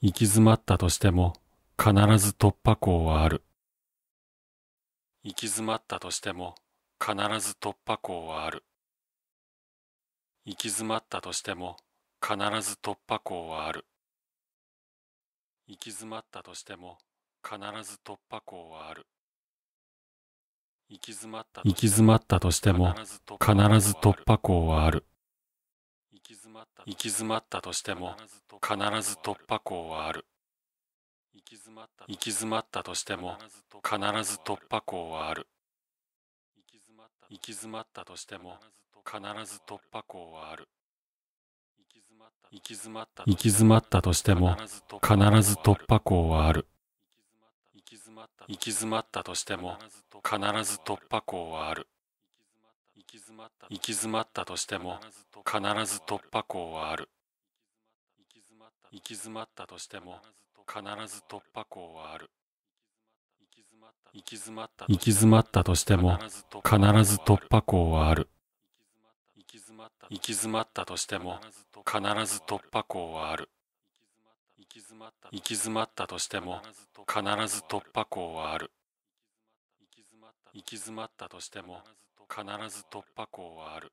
行き詰まったとしても、必ず突破口はある。行き詰まったとしても、必ず突破口はある。行き詰まったとしても、必ず突破口はある。行き詰まったとしても、必ず突破口はある。行き詰まったとしても、必ず突破口はある。行き詰まったとしても必ず突破口はある行き詰まったとしても必ず突破口はある行き詰まったとしても必ず突破口はある行き詰まったとしても必ず突破口はある行き詰まったとしても必ず突破口はある行き詰まったとしても必ず突破口はある行き詰まったとしても必ず突破口はある行き詰まったとしても必ず突破口はある行き詰まったとしても必ず突破口はある行き詰まったとしても必ず突破口はある行き詰まったとしても必ず突破口はある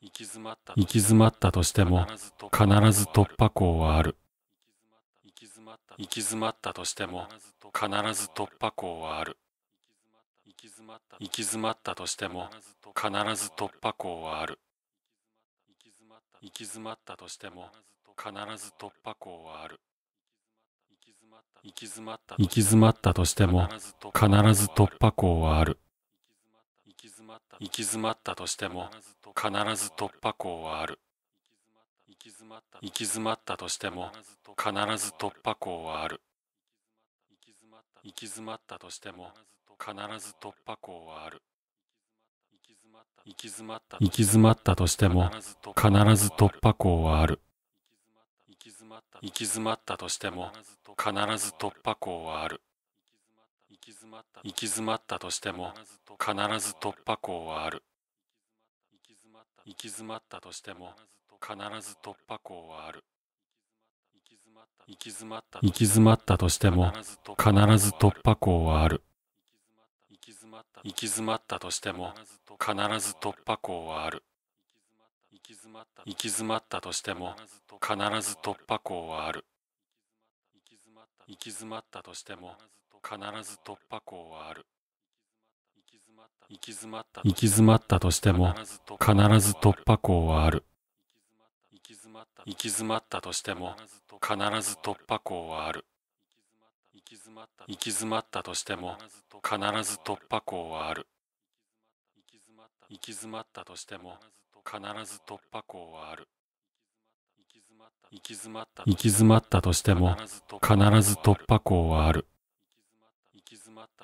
行き詰まったとしても必ず突破口はある行き詰まったとしても必ず突破口はある行き詰まったとしても必ず突破口はある行き詰まったとしても必ず突破口はある行き詰まったとしても必ず突破口はある行き詰まったとしても必ず突破口はある行き詰まったとしても必ず突破口はある行き詰まったとしても必ず突破口はある行き詰まったとしても必ず突破口はある行き詰まったとしても必ず突破口はある行き詰まったとしても必ず突破口はある行き詰まったとしても必ず突破口はある行き詰まったとしても必ず突破口はある行き詰まったとしても必ず突破口はある行き詰まったとしても必ず突破口はある行き詰まったとしても必ず突破口はある行き詰まった行き詰まったとしても必ず突破口はある行き詰まったとしても必ず突破口はある行き詰まったとしても必ず突破口はある行き詰まったとしても必ず突破口はある行き詰まったとしても必ず突破口はある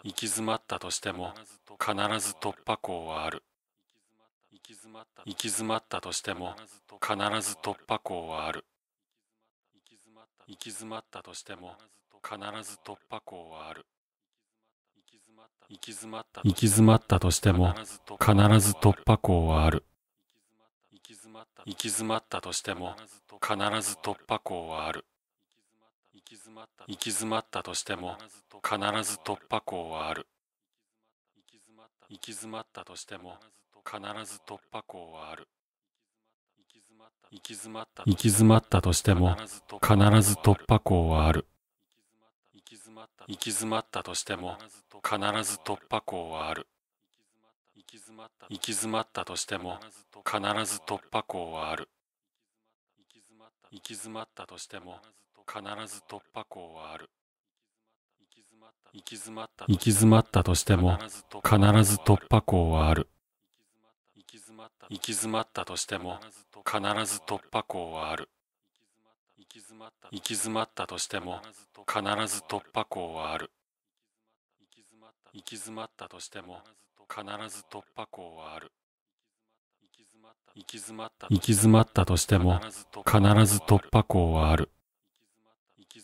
行き詰まったとしても必ず突破口はある行き詰まったとしても必ず突破口はある行き詰まったとしても必ず突破口はある行き詰まったとしても必ず突破口はある行き詰まったとしても必ず突破口はある行き詰まったとしても必ず突破口はある行き詰まったとしても必ず突破口はある行き詰まったとしても必ず突破口はある行き詰まったとしても必ず突破口はある行き詰まったとしても必ず突破口はある行き詰まったとしても必ず突破口はある行き詰まった行き詰まったとしても必ず突破口はある行き詰まったとしても必ず突破口はある行き詰まったとしても必ず突破口はある行き詰まったとしても必ず突破口はある行き詰まったとしても必ず突破口はある行き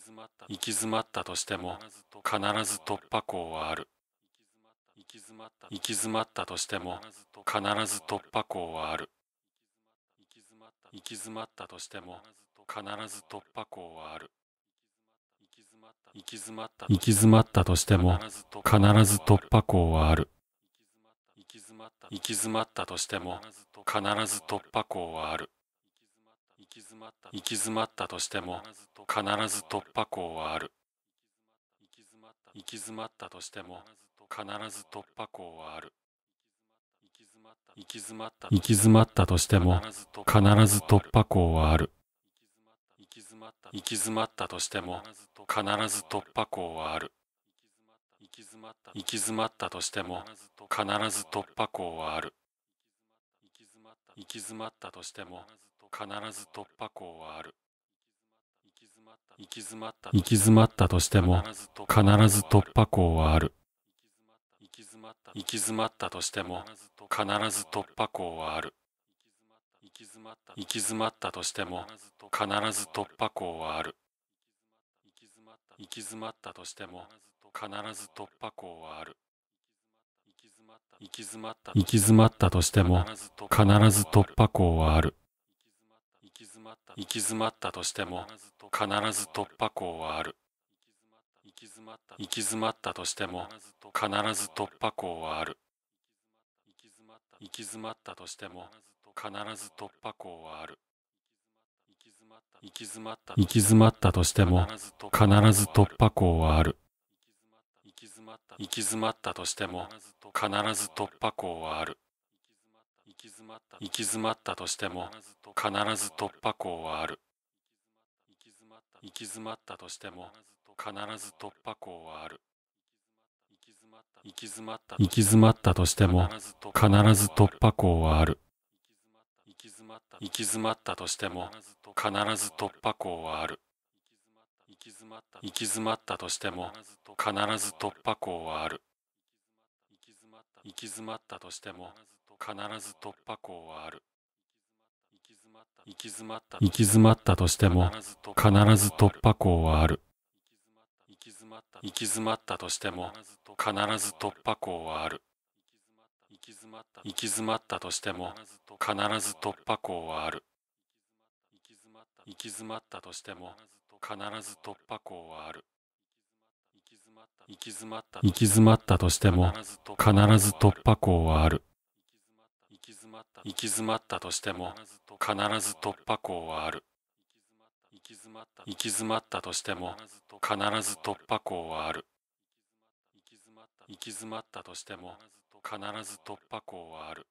詰まったとしても必ず突破口はある行き詰まったとしても必ず突破口はある行き詰まったとしても必ず突破口はある行き詰まったとしても必ず突破口はある行き詰まったとしても必ず突破口はある行き詰まったとしても必ず突破口はある行き詰まったとしても必ず突破口はある行き詰まったとしても必ず突破口はある行き詰まったとしても必ず突破口はある行き詰まったとしても必ず突破口はある行き詰まったとしても必ず突破口はある行き詰まった行き詰まったとしても必ず突破口はある行き詰まった行き詰まったとしても必ず突破口はある行き詰まった行き詰まったとしても必ず突破口はある行き詰まった行き詰まったとしても必ず突破口はある行き詰まった行き詰まったとしても必ず突破口はある行き詰まったとしても必ず突破口はある行き詰まったとしても必ず突破口はある行き詰まったとしても必ず突破口はある行き詰まったとしても必ず突破口はある行き詰まったとしても必ず突破口はある行き詰まったとしても必ず突破口はある行き詰まったとしても必ず突破口はある行き詰まったとしても必ず突破口はある行き詰まったとしても必ず突破口はある行き詰まったとしても必ず突破口はある行き詰まったとしても必ず突破口はある行き詰まったとしても必ず突破口はある行き詰まったとしても必ず突破口はある行き詰まったとしても必ず突破口はある行き詰まったとしても必ず突破口はある行き詰まったとしても必ず突破口はある行き詰まったとしても必ず突破口はある行き詰まったとしても必ず突破口はある行き詰まったとしても必ず突破口はある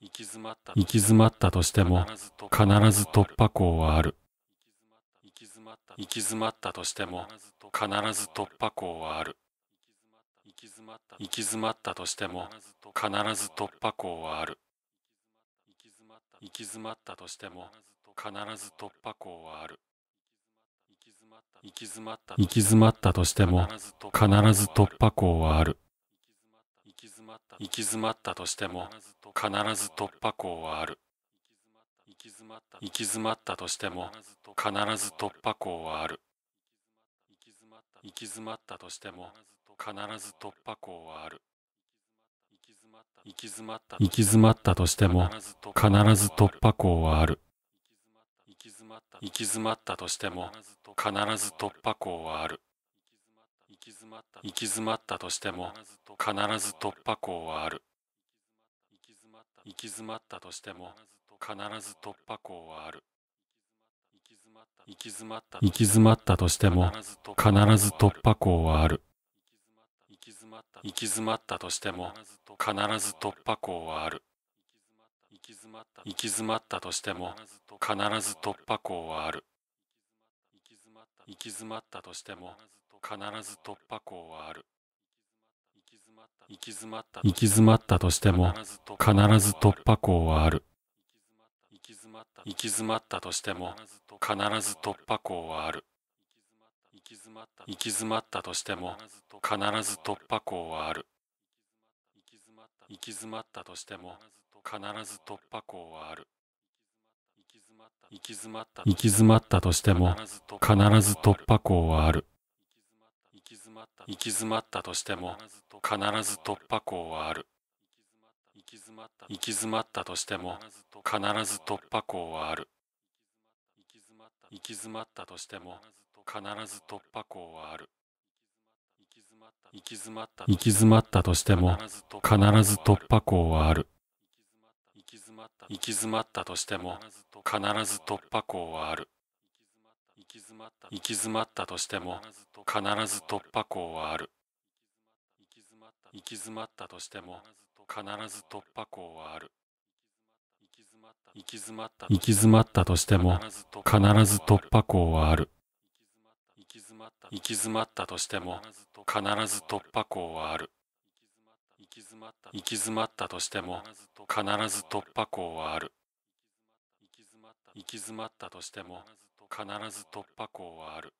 行き詰まったとしても必ず突破口はある行き詰まったとしても必ず突破口はある行き詰まったとしても必ず突破口はある行き詰まったとしても必ず突破口はある行き詰まったとしても必ず突破口はある行き詰まったとしても必ず突破口はある行き詰まったとしても必ず突破口はある行き詰まったとしても必ず突破口はある行き詰まったとしても必ず突破口はある行き詰まったとしても必ず突破口はある行き詰まったとしても必ず突破口はある行き詰まったとしても必ず突破口はある行き詰まったとしても必ず突破口はある行き詰まったとしても必ず突破口はある行き詰まったとしても必ず突破口はある行き詰まったとしても必ず突破口はある行き詰まったとしても必ず突破口はある行き詰まったとしても必ず突破口はある行き詰まったとしても必ず突破口はある行き詰まったとしても必ず突破口はある行き詰まったとしても必ず突破口はある行き詰まったとしても必ず突破口はある行き詰まったとしても必ず突破口はある行き詰まったとしても必ず突破口はある必ず突破口はある行き詰まった行き詰まったとしても必ず突破口はある行き詰まったとしても必ず突破口はある行き詰まったとしても必ず突破口はある行き詰まったとしても必ず突破口はある行き詰まったとしても必ず突破口はある行き詰まったとしても必ず突破口はある行き詰まったとしても必ず突破口はある行き詰まったとしても必ず突破口はある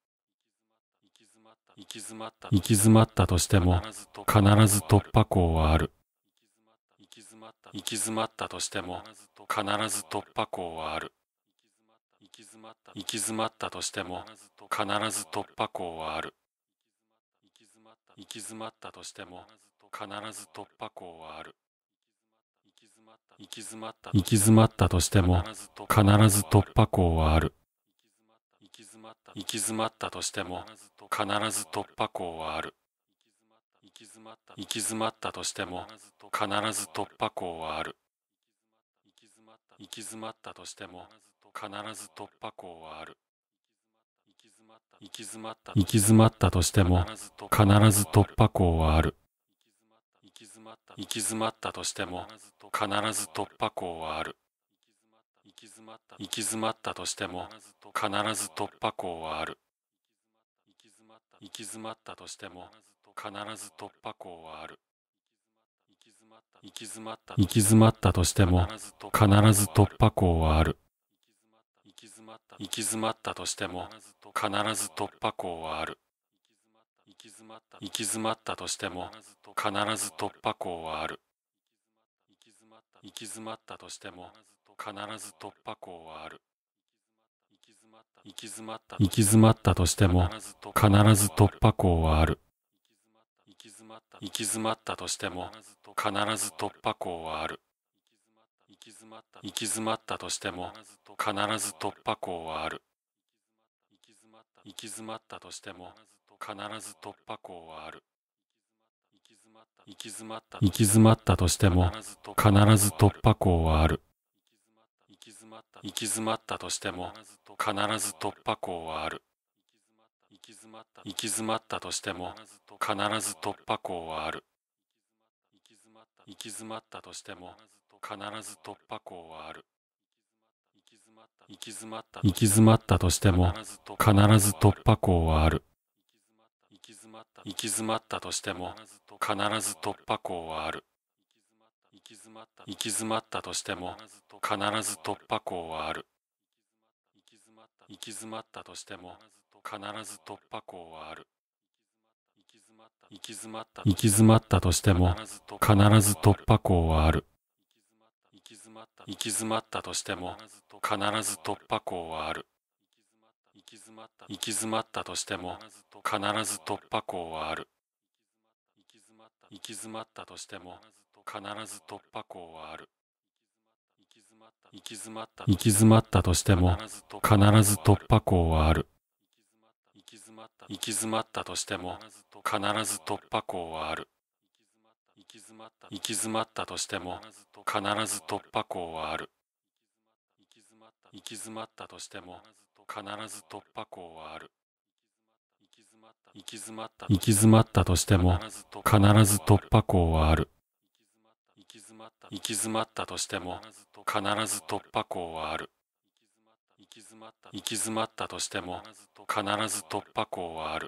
行き詰まった行き詰まったとしても必ず突破口はある行き詰まったとしても必ず突破口はある行き詰まったとしても必ず突破口はある行き詰まったとしても必ず突破口はある行き詰まったとしても必ず突破口はある行き詰まったとしても必ず突破口はある行き詰まったとしても必ず突破口はある行き詰まったとしても必ず突破口はある行き詰まった行き詰まったとしても必ず突破口はある行き詰まったとしても必ず突破口はある行き詰まったとしても必ず突破口はある行き詰まったとしても必ず突破口はある行き詰まったとしても必ず突破口はある行き詰まったとしても必ず突破口はある行き詰まったとしても必ず突破口はある行き詰まったとしても必ず突破口はある行き詰まったとしても必ず突破口はある行き詰まったとしても必ず突破口はある行き詰まったとしても必ず突破口はある行き詰まったとしても必ず突破口はある行き詰まったとしても必ず突破口はある行き詰まったとしても必ず突破口はある行き詰まったとしても必ず突破口はある行き詰まったとしても必ず突破口はある行き詰まった行き詰まったとしても必ず突破口はある行き詰まったとしても必ず突破口はある行き詰まったとしても必ず突破口はある行き詰まったとしても必ず突破口はある行き詰まったとしても必ず突破口はある行き詰まったとしても必ず突破口はある行き詰まったとしても必ず突破口はある行き詰まったとしても必ず突破口はある行き詰まったとしても必ず突破口はある行き詰まったとしても必ず突破口はある行き詰まったとしても必ず突破口はある行き詰まったとしても必ず突破口はある行き詰まったとしても必ず突破口はある行き詰まったとしても必ず突破口はある行き詰まったとしても必ず突破口はある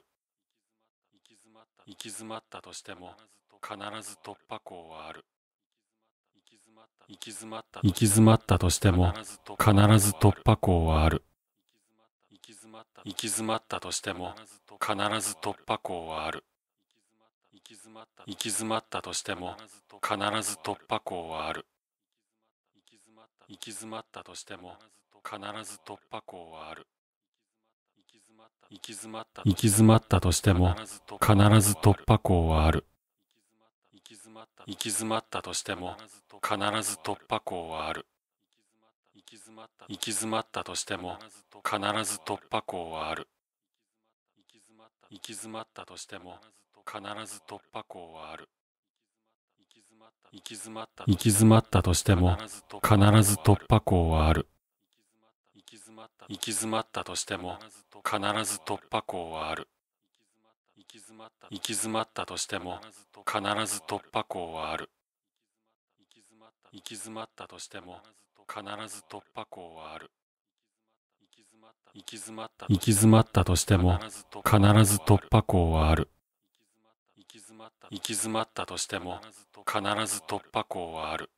行き詰まったとしても必ず突破口はある行き詰まったとしても必ず突破口はある行き詰まったとしても必ず突破口はある行き詰まったとしても必ず突破口はある行き詰まったとしても必ず突破口はある行き詰まったとしても必ず突破口はある行き詰まったとしても必ず突破口はある行き詰まったとしても必ず突破口はある行き詰まったとしても必ず突破口はある行き詰まったとしても必ず突破口はある行き詰まったとしても必ず突破口はある行き詰まったとしても必ず突破口はある行き詰まったとしても必ず突破口はある行き詰まったとしても必ず突破口はある行き詰まったとしても必ず突破口はある